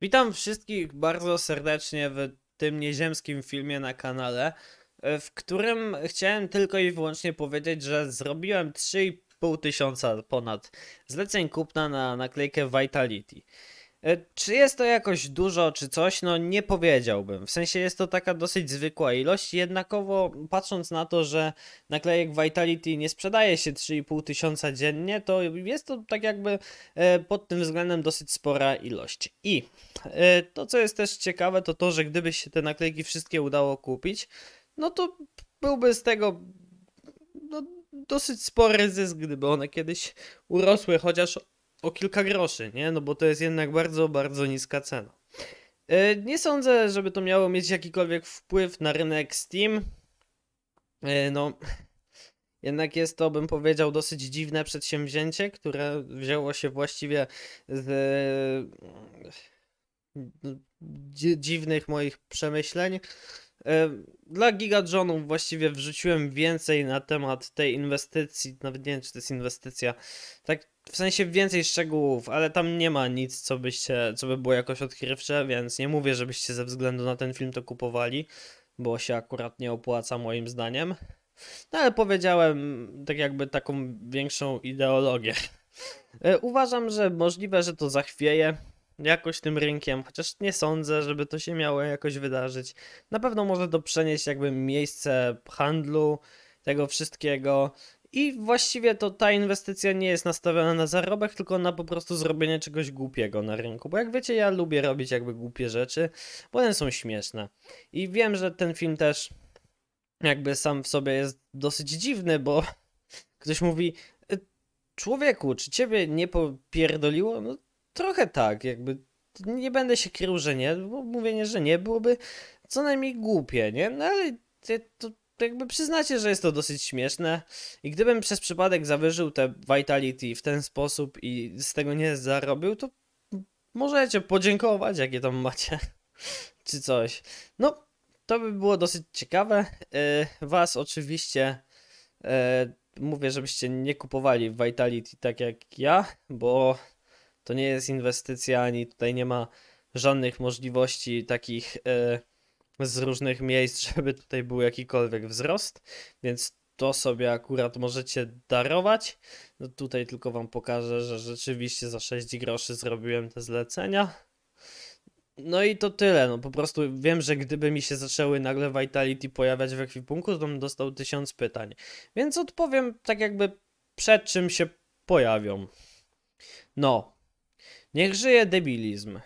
Witam wszystkich bardzo serdecznie w tym nieziemskim filmie na kanale, e, w którym chciałem tylko i wyłącznie powiedzieć, że zrobiłem 3,5 tysiąca ponad zleceń kupna na naklejkę Vitality. E, czy jest to jakoś dużo, czy coś? No nie powiedziałbym. W sensie jest to taka dosyć zwykła ilość, jednakowo patrząc na to, że naklejek Vitality nie sprzedaje się 3,5 tysiąca dziennie, to jest to tak jakby e, pod tym względem dosyć spora ilość. I e, to, co jest też ciekawe, to to, że gdyby się te naklejki wszystkie udało kupić, no to byłby z tego no, dosyć spory zysk, gdyby one kiedyś urosły, chociaż o kilka groszy, nie? No bo to jest jednak bardzo, bardzo niska cena. E, nie sądzę, żeby to miało mieć jakikolwiek wpływ na rynek Steam. E, no, jednak jest to, bym powiedział, dosyć dziwne przedsięwzięcie, które wzięło się właściwie z mm, dziwnych moich przemyśleń. E, dla GigaJohnów właściwie wrzuciłem więcej na temat tej inwestycji, nawet nie wiem czy to jest inwestycja, tak w sensie więcej szczegółów, ale tam nie ma nic, co, byście, co by było jakoś odkrywcze, więc nie mówię, żebyście ze względu na ten film to kupowali, bo się akurat nie opłaca moim zdaniem. No ale powiedziałem tak jakby taką większą ideologię. E, uważam, że możliwe, że to zachwieje, jakoś tym rynkiem, chociaż nie sądzę, żeby to się miało jakoś wydarzyć. Na pewno może to przenieść jakby miejsce handlu, tego wszystkiego. I właściwie to ta inwestycja nie jest nastawiona na zarobek, tylko na po prostu zrobienie czegoś głupiego na rynku. Bo jak wiecie, ja lubię robić jakby głupie rzeczy, bo one są śmieszne. I wiem, że ten film też jakby sam w sobie jest dosyć dziwny, bo ktoś mówi, y, Człowieku, czy ciebie nie popierdoliło? No, Trochę tak, jakby nie będę się krył, że nie, bo mówienie, że nie byłoby co najmniej głupie, nie? No ale to jakby przyznacie, że jest to dosyć śmieszne i gdybym przez przypadek zawyżył te Vitality w ten sposób i z tego nie zarobił, to możecie podziękować, jakie tam macie, czy coś. No, to by było dosyć ciekawe. E, was oczywiście e, mówię, żebyście nie kupowali Vitality tak jak ja, bo to nie jest inwestycja, ani tutaj nie ma żadnych możliwości takich e, z różnych miejsc, żeby tutaj był jakikolwiek wzrost, więc to sobie akurat możecie darować. No tutaj tylko wam pokażę, że rzeczywiście za 6 groszy zrobiłem te zlecenia. No i to tyle, no po prostu wiem, że gdyby mi się zaczęły nagle Vitality pojawiać w ekwipunku, to bym dostał tysiąc pytań. Więc odpowiem tak jakby przed czym się pojawią. No, Niech żyje debilizm.